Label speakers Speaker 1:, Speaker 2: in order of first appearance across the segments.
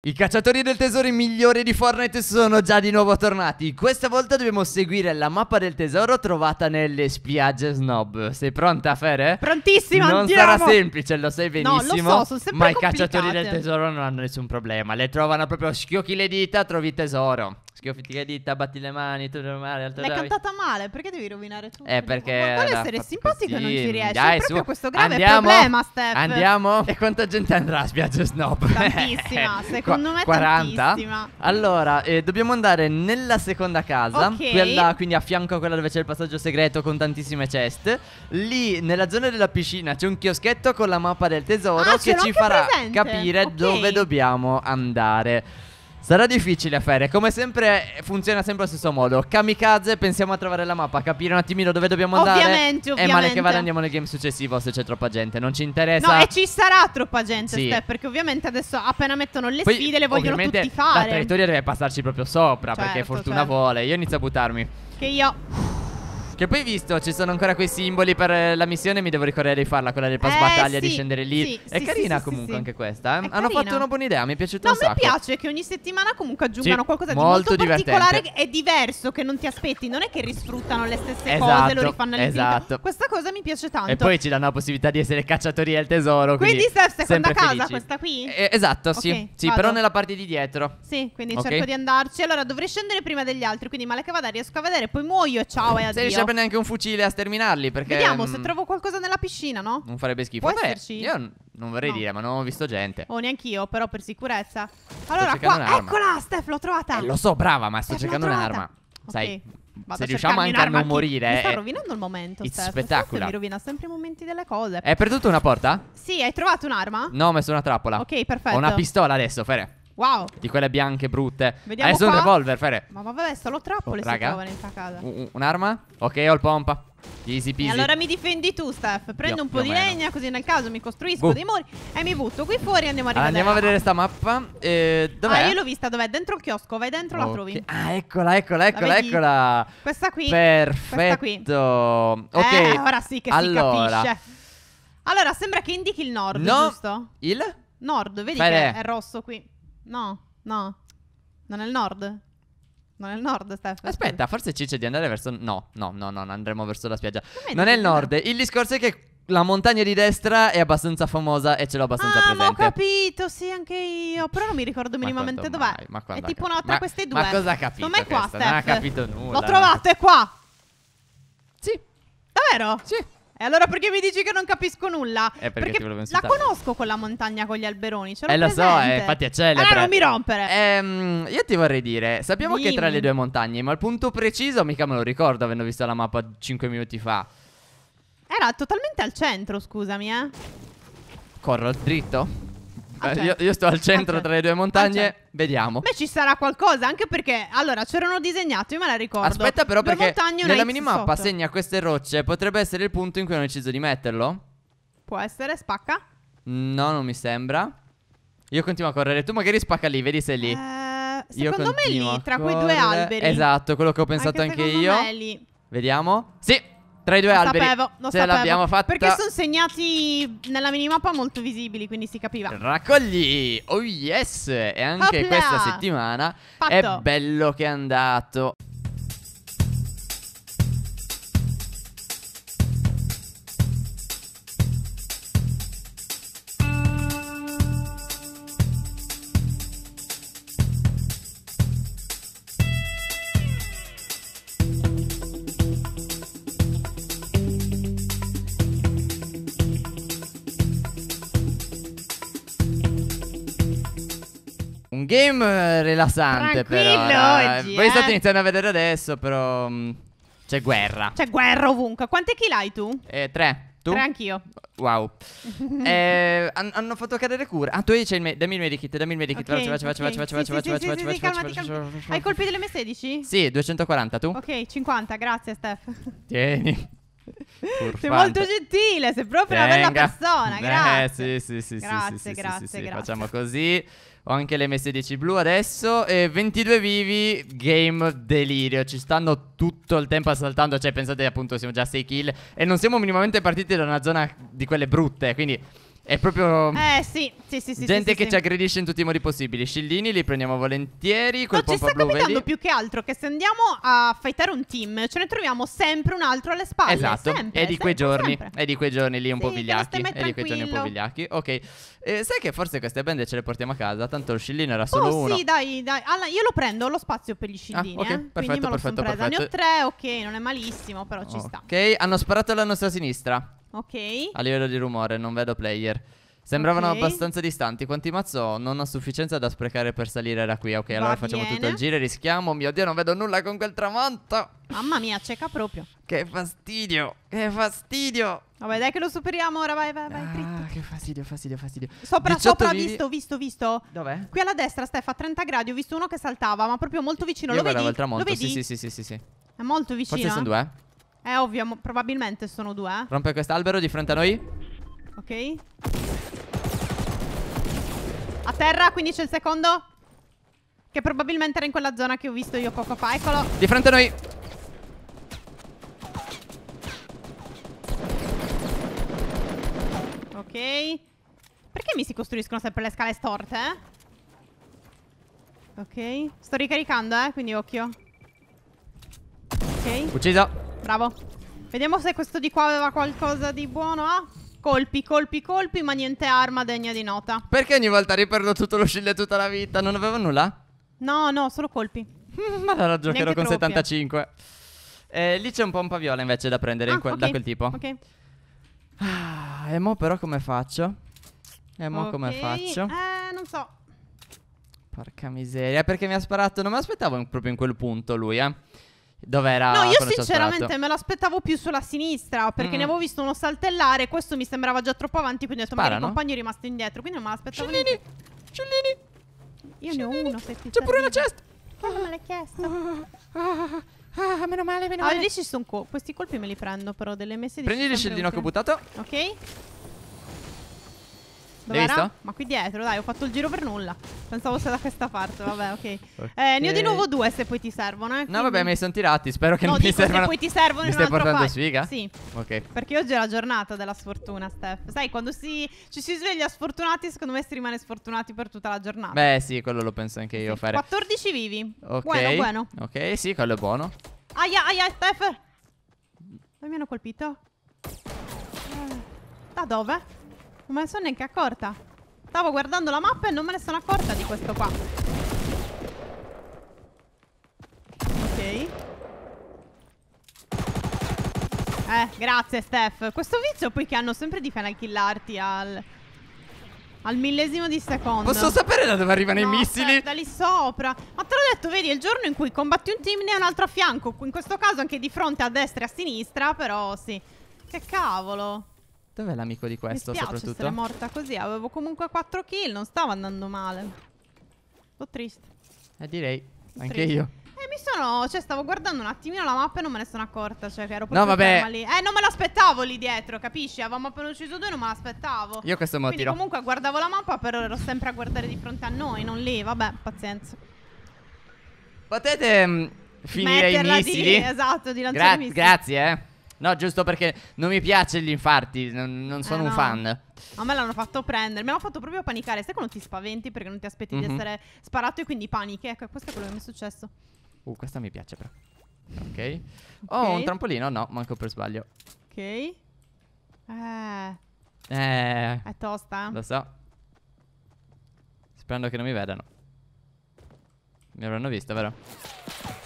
Speaker 1: I cacciatori del tesoro migliori di Fortnite sono già di nuovo tornati. Questa volta dobbiamo seguire la mappa del tesoro trovata nelle spiagge snob. Sei pronta, Fere? Prontissima, Non andiamo! sarà semplice, lo sai benissimo. No, lo so, sono Ma i cacciatori del tesoro non hanno nessun problema. Le trovano proprio schiocchi le dita, trovi tesoro. Schifo, ti credi, batti le mani, tutto normale, L'hai Davide. cantata
Speaker 2: male, perché devi rovinare tutto? Eh, perché... Ma vuole essere simpatico e non ci riesci, Dai, è proprio su. questo grave Andiamo. problema, Steph. Andiamo?
Speaker 1: E quanta gente andrà a spiaggia snob? Tantissima, secondo me 40. tantissima. Allora, eh, dobbiamo andare nella seconda casa, Ok. quella quindi a fianco a quella dove c'è il passaggio segreto con tantissime ceste. Lì, nella zona della piscina, c'è un chioschetto con la mappa del tesoro Ah, ce che l'ho ci anche farà presente. capire Ok. dove dobbiamo andare. Sarà difficile a Feria, come sempre funziona sempre allo stesso modo. Kamikaze, pensiamo a trovare la mappa, capire un attimino dove dobbiamo andare. Ovviamente, ovviamente. E male che vada andiamo nel game successivo se c'è troppa gente, non ci interessa. No, e ci
Speaker 2: sarà troppa gente, sì. Steph, perché ovviamente adesso appena mettono le Poi, sfide le vogliono tutti fare. La traiettoria
Speaker 1: deve passarci proprio sopra, certo, perché fortuna certo. vuole. Io inizio a buttarmi.
Speaker 2: Che io...
Speaker 1: Che poi visto, ci sono ancora quei simboli per eh, la missione. Mi devo ricordare di farla, quella del pass eh, battaglia, sì, di scendere lì. Sì, è sì, carina comunque anche questa. Eh? Hanno fatto una buona idea, mi è piaciuta no, un sacco. No,
Speaker 2: mi piace che ogni settimana comunque aggiungano qualcosa di molto, molto particolare e diverso che non ti aspetti. Non è che risfruttano le stesse esatto, cose, lo esatto, rifanno all'infinito. Esatto. Questa cosa mi piace tanto. E poi
Speaker 1: ci danno la possibilità di essere cacciatori del tesoro. Quindi, quindi sei seconda casa felici. questa
Speaker 2: qui? Eh, esatto, sì. Okay, sì però nella
Speaker 1: parte di dietro.
Speaker 2: Sì, quindi okay. cerco di andarci. Allora dovrei scendere prima degli altri. Quindi male che vada riesco a vedere, poi muoio e ciao e addio serve
Speaker 1: neanche un fucile a sterminarli. Perché. Vediamo se mm, trovo
Speaker 2: qualcosa nella piscina, no? Non
Speaker 1: farebbe schifo. Può Vabbè, esserci? Io non vorrei No. dire, ma non ho visto gente.
Speaker 2: Oh, neanch'io, però per sicurezza. Allora, qua, eccola, Steph, l'ho trovata. Eh, lo so, brava, ma sto Steph, cercando trovata. un'arma. Ok, Sai, vado se riusciamo anche a non chi- morire, Mi sta eh, rovinando il momento, it's Steph. Steph mi rovina sempre i momenti delle cose. è perduto una porta? Sì, hai trovato un'arma?
Speaker 1: No, ho messo una trappola. Ok, perfetto. Ho una pistola adesso, Fere. Wow. Di quelle bianche brutte. Vediamo Adesso qua. un revolver, Fere.
Speaker 2: Ma, vabbè, solo trappole oh, si raga. trovano in sta casa.
Speaker 1: un'arma? Ok, ho il pompa. Easy peasy. E allora
Speaker 2: mi difendi tu, Steph. Prendo io, un po' di meno. legna, così nel caso mi costruisco Buh. dei muri e mi butto qui fuori e andiamo a rivedere. Andiamo a
Speaker 1: vedere sta mappa. Eh, dov'è? Ah, io l'ho
Speaker 2: vista, dov'è? Dentro il chiosco, vai dentro, okay. la trovi.
Speaker 1: Ah, eccola, eccola, eccola, eccola.
Speaker 2: Questa qui. Perfetto. Questa qui. Ok. Eh, ora sì che allora. si capisce. Allora, sembra che indichi il nord, no. giusto? Il? Nord, vedi Fere. che è rosso qui. No, no. Non è il nord? Non è il nord, Steph. Aspetta,
Speaker 1: forse c'è di andare verso. No, no, no, no, andremo verso la spiaggia. Come non è il nord. Il discorso è che la montagna di destra è abbastanza famosa e ce l'ho abbastanza ah, presente. Ma ho
Speaker 2: capito, sì, anche io. Però non mi ricordo minimamente dov'è. Ma è tipo una tra ma, queste due. Ma cosa ha capito? Non è qua, Steph. Non ha capito
Speaker 1: nulla. L'ho trovato,
Speaker 2: è qua. Sì. Davvero? Sì. E allora perché mi dici che non capisco nulla?
Speaker 1: Eh, perché, perché la conosco
Speaker 2: quella montagna con gli alberoni. Ce l'ho eh, lo presente. so, eh, infatti è celebra. Allora non mi
Speaker 1: rompere. Ehm, io ti vorrei dire, sappiamo Dimmi. che tra le due montagne, ma il punto preciso mica me lo ricordo avendo visto la mappa 5 minuti fa.
Speaker 2: Era totalmente al centro, scusami, eh.
Speaker 1: Corro dritto. Ah, io, io, sto al centro tra le due montagne, vediamo. Beh,
Speaker 2: ci sarà qualcosa, anche perché allora c'erano disegnati, io me la ricordo. Aspetta, però, due perché nella minimappa segna
Speaker 1: queste rocce. Potrebbe essere il punto in cui hanno deciso di metterlo?
Speaker 2: Può essere, spacca?
Speaker 1: No, non mi sembra. Io continuo a correre. Tu magari spacca lì, vedi se è lì. Eh, secondo me è lì, tra quei due alberi. Esatto, quello che ho pensato anche, anche io. Me è lì. Vediamo. Sì. Tra i due lo alberi. Sapevo, lo ce l'abbiamo fatta. Perché sono
Speaker 2: segnati nella minimappa molto visibili, quindi si capiva.
Speaker 1: Raccogli! Oh yes! E anche Opla. questa settimana Fatto. è bello che è andato. game eh, rilassante Tranquillo però. Eh. oggi, Voi state eh. iniziando a vedere adesso, però mm, c'è guerra. C'è
Speaker 2: guerra ovunque. quante kill hai tu?
Speaker 1: Eh, tre. Tu? Tre anch'io. Wow.
Speaker 2: eh,
Speaker 1: han hanno fatto cadere cure Ah, tu hai il dammi il medikit, dammi il medikit. Okay, faccio, vai vai vai faccio, faccio, faccio, faccio, Hai
Speaker 2: colpi delle m 16 Sì,
Speaker 1: 240 tu?
Speaker 2: Ok, 50, grazie Steph.
Speaker 1: Tieni. Sei molto
Speaker 2: gentile, sei proprio Venga. una bella persona, eh, grazie. Eh, sì, sì, sì, grazie, sì, sì, grazie, sì, grazie. Facciamo
Speaker 1: così. Ho anche le messe 10 blu adesso. E 22 vivi, game delirio. Ci stanno tutto il tempo assaltando. Cioè, pensate appunto, siamo già 6 kill. E non siamo minimamente partiti da una zona di quelle brutte. Quindi è proprio. Eh,
Speaker 2: sì, sì, sì. sì gente sì, che sì. ci
Speaker 1: aggredisce in tutti i modi possibili. Scillini li prendiamo volentieri. Quel no, ci sta capitando più
Speaker 2: che altro che se andiamo a fightare un team, ce ne troviamo sempre un altro alle spalle. Esatto. Sempre, è di quei sempre, giorni. Sempre.
Speaker 1: È di quei giorni lì un po' vigliacchi. È di quei giorni un po' vigliacchi. Ok. Eh, sai che forse queste bende ce le portiamo a casa? Tanto il scillino era oh, solo oh, uno. Sì,
Speaker 2: dai, dai. Allora, io lo prendo, ho lo spazio per gli ah, scillini. Ah, ok, eh. perfetto, perfetto, perfetto. Ne ho tre, ok, non è malissimo, però ci oh, sta.
Speaker 1: Ok, hanno sparato alla nostra sinistra. Ok. A livello di rumore, non vedo player. Sembravano okay. abbastanza distanti. Quanti mazzo ho? Non ho sufficienza da sprecare per salire da qui. Ok, Va allora facciamo bene. tutto il giro e rischiamo. Mio Dio, non vedo nulla con quel tramonto. Mamma
Speaker 2: mia, cieca proprio.
Speaker 1: Che fastidio,
Speaker 2: che fastidio. Vabbè, dai che lo superiamo ora, vai, vai, vai, ah,
Speaker 1: dritto. che fastidio, fastidio, fastidio. Sopra, sopra, video... visto,
Speaker 2: visto, visto. Dov'è? Qui alla destra, Steffa, a 30 gradi, ho visto uno che saltava, ma proprio molto vicino. Io lo vedi? Il tramonto. Lo vedi? Sì, sì, sì, sì, sì. È molto vicino. Forse sono eh? due, eh? È ovvio, probabilmente sono due. Eh.
Speaker 1: Rompe quest'albero di fronte a noi.
Speaker 2: Ok. A terra, quindi c'è il secondo. Che probabilmente era in quella zona che ho visto io poco fa. Eccolo. Di fronte a noi. Ok. Perché mi si costruiscono sempre le scale storte? Eh? Ok. Sto ricaricando, eh, quindi occhio. Ok. Ucciso. Bravo. Vediamo se questo di qua aveva qualcosa di buono. Ah, colpi, colpi, colpi, ma niente arma degna di nota.
Speaker 1: Perché ogni volta riperdo tutto lo shield e tutta la vita? Non avevo nulla?
Speaker 2: No, no, solo colpi. ma la giocherò con troppi, 75.
Speaker 1: Eh. eh. lì c'è un po' un paviola invece da prendere ah, que okay. da quel tipo. Ok. Ah, e mo però come faccio? E mo okay. come faccio?
Speaker 2: Eh, non so.
Speaker 1: Porca miseria, perché mi ha sparato? Non mi aspettavo proprio in quel punto lui, eh. Dove era no, io sinceramente me
Speaker 2: l'aspettavo più sulla sinistra perché mm. ne avevo visto uno saltellare. Questo mi sembrava già troppo avanti. Quindi ho detto: Sparano. Ma il compagno è rimasto indietro. Quindi non me l'aspettavo. Cellini, Cellini, io ne ho uno. C'è pure una cesta. Ma me l'hai chiesto? Ah, ah, ah, ah, meno male, meno male. Ah, lì ci sono co questi colpi me li prendo però delle messe di Prendi il cellino che ho buttato. Ok. Dove era? Ma qui dietro, dai, ho fatto il giro per nulla. Pensavo fosse da questa parte, vabbè, ok. okay. Eh, ne ho di nuovo due se poi ti servono, eh. Quindi... No, vabbè, me li sono
Speaker 1: tirati, spero che no, non ti servano. No, poi ti servono mi in stai portando sfiga? Sì. Ok.
Speaker 2: Perché oggi è la giornata della sfortuna, Steph. Sai, quando si... ci si sveglia sfortunati, secondo me si rimane sfortunati per tutta la giornata. Beh,
Speaker 1: sì, quello lo penso anche io sì. fare.
Speaker 2: 14 vivi. Ok. Bueno, bueno.
Speaker 1: Ok, sì, quello è buono.
Speaker 2: Aia, aia, Steph! Dove mi hanno colpito? Eh, da dove? Non me ne sono neanche accorta. Stavo guardando la mappa e non me ne sono accorta di questo qua. Ok. Eh, grazie Steph. Questo vizio poi che hanno sempre di final killarti al... Al millesimo di secondo. Posso sapere da
Speaker 1: dove arrivano no, i missili?
Speaker 2: Steph, da lì sopra. Ma te l'ho detto, vedi, è il giorno in cui combatti un team ne un altro a fianco. In questo caso anche di fronte, a destra e a sinistra, però sì. Che cavolo.
Speaker 1: Dov'è l'amico di questo Mi soprattutto? Mi essere morta
Speaker 2: così Avevo comunque 4 kill Non stavo andando male Sto triste
Speaker 1: Eh direi Sto Anche triste. io
Speaker 2: eh, mi sono. Cioè, stavo guardando un attimino la mappa e non me ne sono accorta. Cioè, che ero proprio no, vabbè. lì. Eh, non me l'aspettavo lì dietro, capisci? Avevamo appena ucciso due, non me l'aspettavo. Io questo motivo. Quindi, comunque guardavo la mappa, però ero sempre a guardare di fronte a noi, non lì. Vabbè, pazienza.
Speaker 1: Potete mm, finire Metterla i missili? Di, esatto, di lanciare Gra i missili. Grazie, eh. No, giusto perché non mi piace gli infarti, non, non sono eh no. un fan.
Speaker 2: A me l'hanno fatto prendere, mi hanno fatto proprio panicare. Sai quando ti spaventi perché non ti aspetti mm -hmm. di mhm. essere sparato e quindi panichi? Ecco, questo è quello che mi è successo.
Speaker 1: Uh, questa mi piace però. Ok. Oh, okay. un trampolino? No, manco per sbaglio. Ok. Eh. Eh. È tosta. Lo so. Sperando che non mi vedano. Mi avranno visto, vero?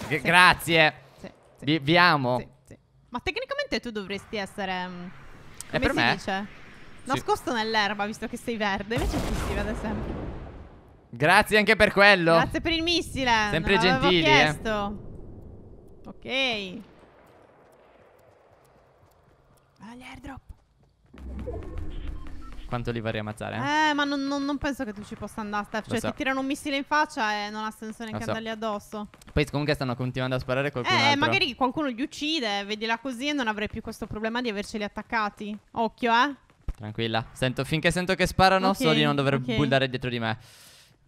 Speaker 1: Sì. Grazie. Sì, sì. Vi, vi amo. Sì, sì.
Speaker 2: Ma tecnicamente effettivamente tu dovresti essere. Mm, eh, come per si me? dice? Nascosto sì. nell'erba, visto che sei verde. Invece tu si vede sempre.
Speaker 1: Grazie anche per quello. Grazie
Speaker 2: per il missile. Sempre gentile Eh. Ok. Agli airdrop
Speaker 1: quanto li vorrei ammazzare.
Speaker 2: Eh, eh ma non, non, non, penso che tu ci possa andare, Steph. Cioè, so. ti tirano un missile in faccia e non ha senso neanche so. andargli addosso.
Speaker 1: Poi comunque stanno continuando a sparare qualcuno. Eh, altro. magari
Speaker 2: qualcuno li uccide, vedila così e non avrei più questo problema di averceli attaccati. Occhio, eh.
Speaker 1: Tranquilla. Sento, finché sento che sparano, okay, so di non dover okay. bullare dietro di me.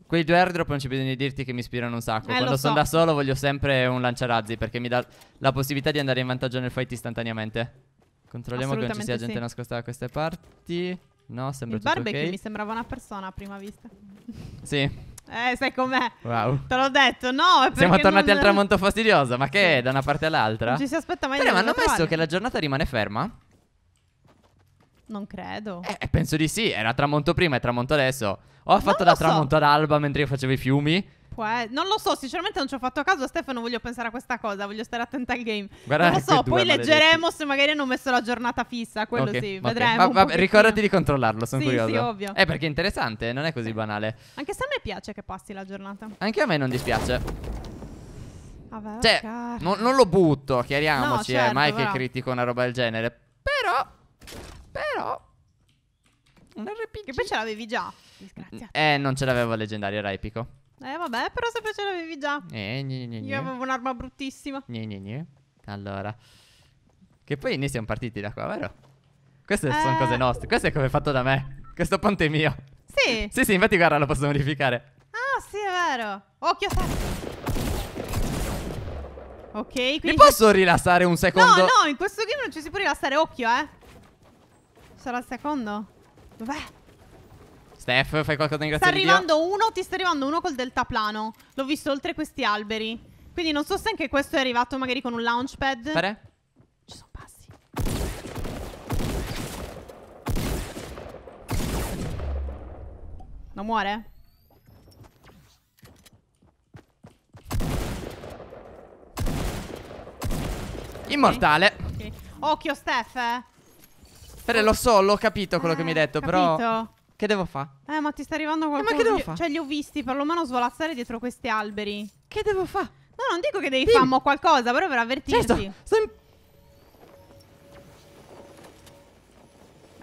Speaker 1: Quei due airdrop non c'è bisogno di dirti che mi ispirano un sacco. Eh, Quando so. sono da solo voglio sempre un lanciarazzi perché mi dà la possibilità di andare in vantaggio nel fight istantaneamente. Controlliamo che non ci sia gente sì. nascosta da queste parti. No, sembra il tutto barbecue okay. mi
Speaker 2: sembrava una persona a prima vista. Sì. Eh, sai com'è? Wow. Te l'ho detto, no. Siamo tornati non... al tramonto
Speaker 1: fastidioso, ma che è da una parte all'altra? Non ci si aspetta
Speaker 2: mai Però di Ma hanno messo che
Speaker 1: la giornata rimane ferma?
Speaker 2: Non credo. Eh, eh,
Speaker 1: penso di sì. Era tramonto prima e tramonto adesso. O Ho fatto da so. tramonto ad alba mentre io facevo i fiumi
Speaker 2: può eh. Non lo so, sinceramente non ci ho fatto caso. Stefano, voglio pensare a questa cosa. Voglio stare attenta al game.
Speaker 1: Guarda, non lo so, poi leggeremo
Speaker 2: se magari hanno messo la giornata fissa. Quello okay, sì, okay. vedremo. Ma, vabbè, ricordati di controllarlo, sono sì, curioso. Sì, ovvio. Eh, perché
Speaker 1: è interessante, non è così banale.
Speaker 2: Anche se a me piace che passi la giornata.
Speaker 1: Anche a me non dispiace.
Speaker 2: Vabbè, cioè, non,
Speaker 1: non, lo butto, chiariamoci, no, certo, eh, mai certo, però. che critico una roba del genere. Però,
Speaker 2: però, un RPG. Che poi ce l'avevi già.
Speaker 1: Disgraziato. Eh, non ce l'avevo leggendario, era epico.
Speaker 2: Eh vabbè, però se ce l'avevi già.
Speaker 1: Eh, gne, gne, gne. Io avevo
Speaker 2: un'arma bruttissima.
Speaker 1: Gne, gne, gne. Allora. Che poi noi siamo partiti da qua, vero? Queste eh... sono cose nostre. Questo è come fatto da me. Questo ponte è mio. Sì. sì, sì, infatti guarda, lo posso modificare.
Speaker 2: Ah, sì, è vero. Occhio, sa.
Speaker 1: Ok, quindi... Mi posso rilassare un secondo? No, no,
Speaker 2: in questo game non ci si può rilassare, occhio, eh. Sarà il secondo? Dov'è?
Speaker 1: Steph, fai qualcosa di grazia Sta arrivando
Speaker 2: di uno, ti sta arrivando uno col deltaplano. L'ho visto oltre questi alberi. Quindi non so se anche questo è arrivato magari con un launchpad. Pare? Ci sono passi. Non muore?
Speaker 1: Immortale. Okay.
Speaker 2: Okay. Occhio, Steph.
Speaker 1: Pere, lo so, l'ho capito quello eh, che mi hai eh, detto, capito. però... Che devo fare?
Speaker 2: Eh, ma ti sta arrivando qualcosa. Eh, ma che devo fare? Cioè, li ho visti perlomeno svolazzare dietro questi alberi. Che devo fare? No, non dico che devi fare qualcosa, però per avvertirti. Certo, sto in...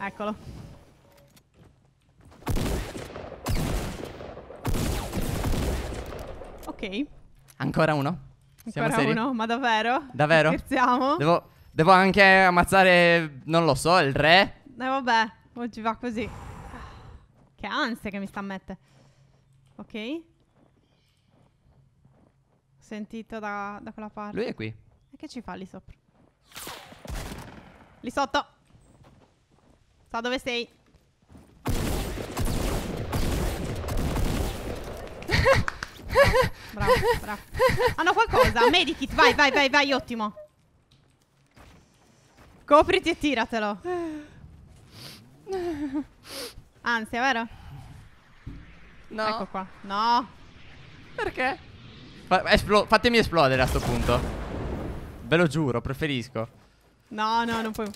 Speaker 2: Eccolo. Ok.
Speaker 1: Ancora uno? Siamo Ancora seri? uno?
Speaker 2: Ma davvero? Davvero? Scherziamo? Devo,
Speaker 1: devo anche ammazzare, non lo so, il re?
Speaker 2: Eh vabbè, oggi va così. Che ansia che mi sta a mettere. Ok. Sentito da, da quella parte. Lui è qui. E che ci fa lì sopra? Lì sotto. Sa dove sei. bravo, bravo. Hanno qualcosa. Medikit, vai, vai, vai, vai, ottimo. Copriti e tiratelo. Ansia, vero? No. Ecco qua. No. Perché?
Speaker 1: Fa esplo fatemi esplodere a sto punto. Ve lo giuro, preferisco.
Speaker 2: No, no, non puoi.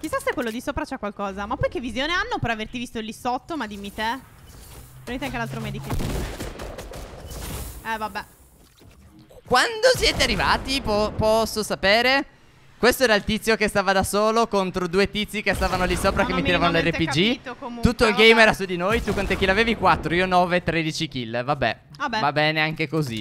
Speaker 2: Chissà se quello di sopra c'è qualcosa. Ma poi che visione hanno per averti visto lì sotto? Ma dimmi te. Prendete anche l'altro medico. Eh, vabbè.
Speaker 1: Quando siete arrivati, po posso sapere? Questo era il tizio che stava da solo contro due tizi che stavano lì sopra no, che mi tiravano l'RPG. Tutto il game era su di noi, tu quante kill avevi? 4, io 9, 13 kill. Vabbè. vabbè. Va bene anche così.